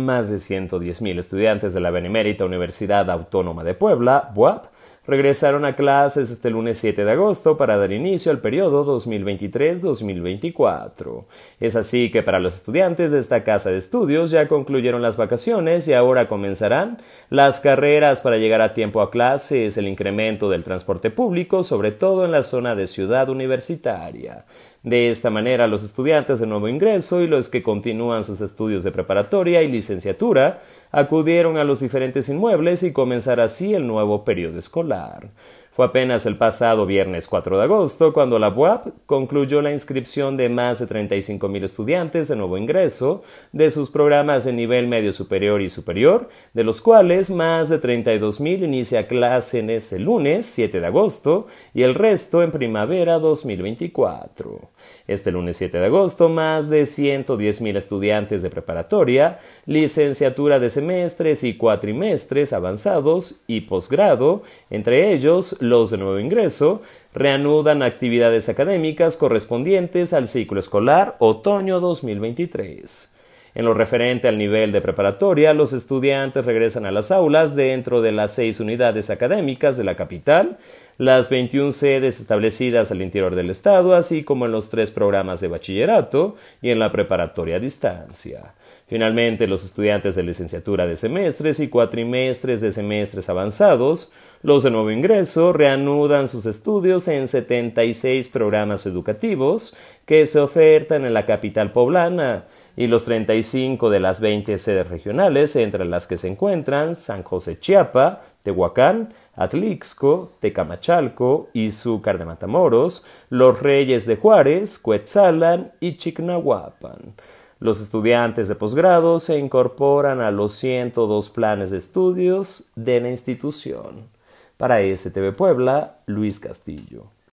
más de 110.000 estudiantes de la Benemérita Universidad Autónoma de Puebla, BUAP, regresaron a clases este lunes 7 de agosto para dar inicio al periodo 2023-2024. Es así que para los estudiantes de esta casa de estudios ya concluyeron las vacaciones y ahora comenzarán las carreras para llegar a tiempo a clases, el incremento del transporte público, sobre todo en la zona de ciudad universitaria. De esta manera, los estudiantes de nuevo ingreso y los que continúan sus estudios de preparatoria y licenciatura acudieron a los diferentes inmuebles y comenzar así el nuevo periodo escolar. Fue apenas el pasado viernes 4 de agosto cuando la UAP concluyó la inscripción de más de 35.000 estudiantes de nuevo ingreso de sus programas de nivel medio superior y superior, de los cuales más de mil inicia clase en ese lunes 7 de agosto y el resto en primavera 2024. Este lunes 7 de agosto, más de 110.000 estudiantes de preparatoria, licenciatura de semestres y cuatrimestres avanzados y posgrado, entre ellos los de nuevo ingreso, reanudan actividades académicas correspondientes al ciclo escolar otoño 2023. En lo referente al nivel de preparatoria, los estudiantes regresan a las aulas dentro de las seis unidades académicas de la capital, las 21 sedes establecidas al interior del Estado, así como en los tres programas de bachillerato y en la preparatoria a distancia. Finalmente, los estudiantes de licenciatura de semestres y cuatrimestres de semestres avanzados los de nuevo ingreso reanudan sus estudios en 76 programas educativos que se ofertan en la capital poblana y los 35 de las 20 sedes regionales, entre las que se encuentran San José Chiapa, Tehuacán, Atlixco, Tecamachalco, Izúcar de Matamoros, Los Reyes de Juárez, Cuetzalan y Chignahuapan. Los estudiantes de posgrado se incorporan a los 102 planes de estudios de la institución. Para STV Puebla, Luis Castillo.